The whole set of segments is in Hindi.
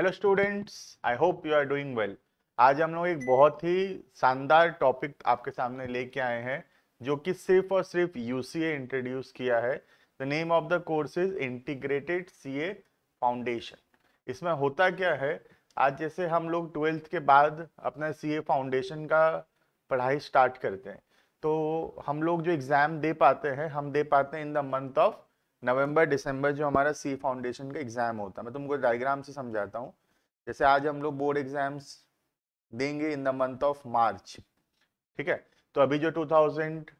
hello students I hope you are doing well आज हम लोग एक बहुत ही शानदार टॉपिक आपके सामने लेके आए हैं जो कि सिर्फ और सिर्फ यू इंट्रोड्यूस किया है the name of the course is integrated C foundation इसमें होता क्या है आज जैसे हम लोग ट्वेल्थ के बाद अपना सी फाउंडेशन का पढ़ाई स्टार्ट करते हैं तो हम लोग जो एग्ज़ाम दे पाते हैं हम दे पाते हैं in the month of November December जो हमारा सी फाउंडेशन का एग्ज़ाम होता है मैं तुमको डायग्राम से समझाता हूँ जैसे आज हम लोग बोर्ड एग्ज़ाम्स देंगे in the month of March ठीक है तो अभी जो 2000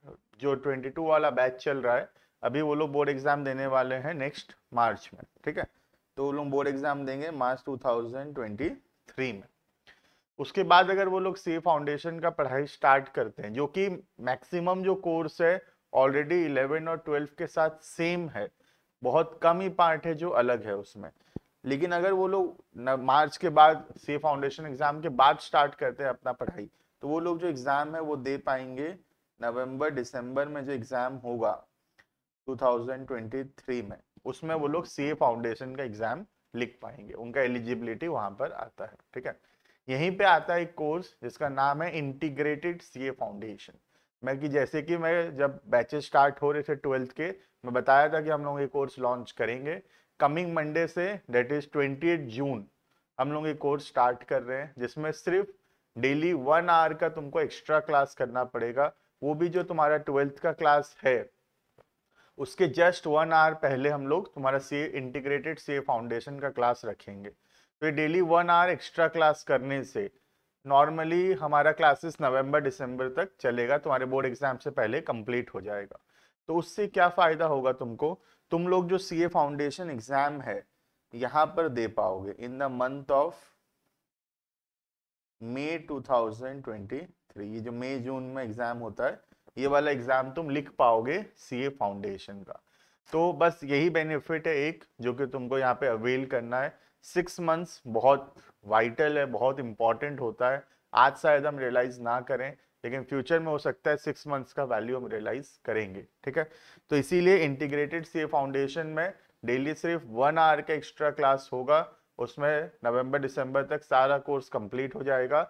जो 22 वाला बैच चल रहा है अभी वो लोग बोर्ड एग्ज़ाम देने वाले हैं नेक्स्ट मार्च में ठीक है तो वो लोग बोर्ड एग्ज़ाम देंगे मार्च टू में उसके बाद अगर वो लोग सी फाउंडेशन का पढ़ाई स्टार्ट करते हैं जो कि मैक्सिमम जो कोर्स है ऑलरेडी इलेवन और ट्वेल्व के साथ सेम है बहुत कम ही पार्ट है जो अलग है उसमें लेकिन अगर वो लोग मार्च के बाद सी फाउंडेशन एग्जाम के बाद स्टार्ट करते हैं अपना पढ़ाई तो वो लोग जो एग्जाम है वो दे पाएंगे नवंबर दिसंबर में जो एग्जाम होगा 2023 में उसमें वो लोग सी फाउंडेशन का एग्जाम लिख पाएंगे उनका एलिजिबिलिटी वहां पर आता है ठीक है यहीं पे आता है एक कोर्स जिसका नाम है इंटीग्रेटेड सी फाउंडेशन मैं कि जैसे कि मैं जब बैचेस स्टार्ट हो रहे थे ट्वेल्थ के मैं बताया था कि हम लोग ये कोर्स लॉन्च करेंगे कमिंग मंडे से डेट इज़ ट्वेंटी जून हम लोग ये कोर्स स्टार्ट कर रहे हैं जिसमें सिर्फ डेली वन आवर का तुमको एक्स्ट्रा क्लास करना पड़ेगा वो भी जो तुम्हारा ट्वेल्थ का क्लास है उसके जस्ट वन आवर पहले हम लोग तुम्हारा सी इंटीग्रेटेड सी फाउंडेशन का क्लास रखेंगे तो ये daily one hour extra class करने से नॉर्मली हमारा क्लासेस नवंबर दिसंबर तक चलेगा तुम्हारे बोर्ड एग्जाम से पहले कंप्लीट हो जाएगा तो उससे क्या फ़ायदा होगा तुमको तुम लोग जो सी ए फाउंडेशन एग्जाम है यहाँ पर दे पाओगे in the month of May 2023 ये जो मई जून में एग्जाम होता है ये वाला एग्जाम तुम लिख पाओगे सी ए फाउंडेशन का तो बस यही बेनिफिट है एक जो कि तुमको यहाँ पे अवेल करना है सिक्स मंथ्स बहुत वाइटल है बहुत इंपॉर्टेंट होता है आज शायद हम रियलाइज ना करें लेकिन फ्यूचर में हो सकता है सिक्स मंथ्स का वैल्यू हम रियलाइज करेंगे ठीक है तो इसीलिए इंटीग्रेटेड सी फाउंडेशन में डेली सिर्फ वन आवर का एक्स्ट्रा क्लास होगा उसमें नवंबर दिसंबर तक सारा कोर्स कंप्लीट हो जाएगा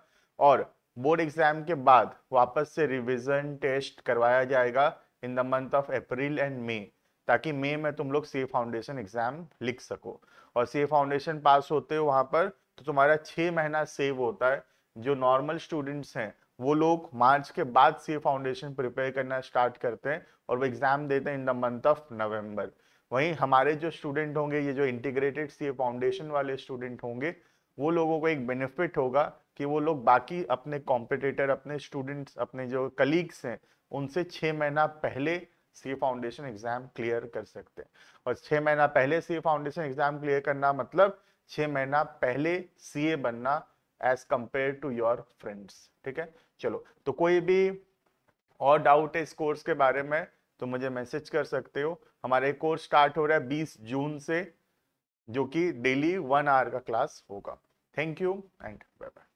और बोर्ड एग्जाम के बाद वापस से रिविजन टेस्ट करवाया जाएगा in the month of April and May ताकि मई में तुम लोग सी फाउंडेशन एग्जाम लिख सको और सी फाउंडेशन पास होते हो वहाँ पर तो तुम्हारा छः महीना सेव होता है जो नॉर्मल स्टूडेंट्स हैं वो लोग मार्च के बाद सी फाउंडेशन प्रिपेयर करना स्टार्ट करते हैं और वो एग्ज़ाम देते हैं in the month of November वहीं हमारे जो स्टूडेंट होंगे ये जो इंटीग्रेटेड सी फाउंडेशन वाले स्टूडेंट होंगे वो लोगों को एक बेनिफिट होगा कि वो लोग बाकी अपने कॉम्पिटिटर अपने स्टूडेंट्स अपने जो कलीग्स हैं उनसे छः महीना पहले सी फाउंडेशन एग्जाम क्लियर कर सकते हैं और छह महीना पहले सी फाउंडेशन एग्जाम क्लियर करना मतलब छह महीना पहले सी बनना as compared to your friends ठीक है चलो तो कोई भी और डाउट है इस कोर्स के बारे में तो मुझे मैसेज कर सकते हो हमारे कोर्स स्टार्ट हो रहा है बीस जून से जो कि डेली वन आवर का क्लास होगा thank you and bye bye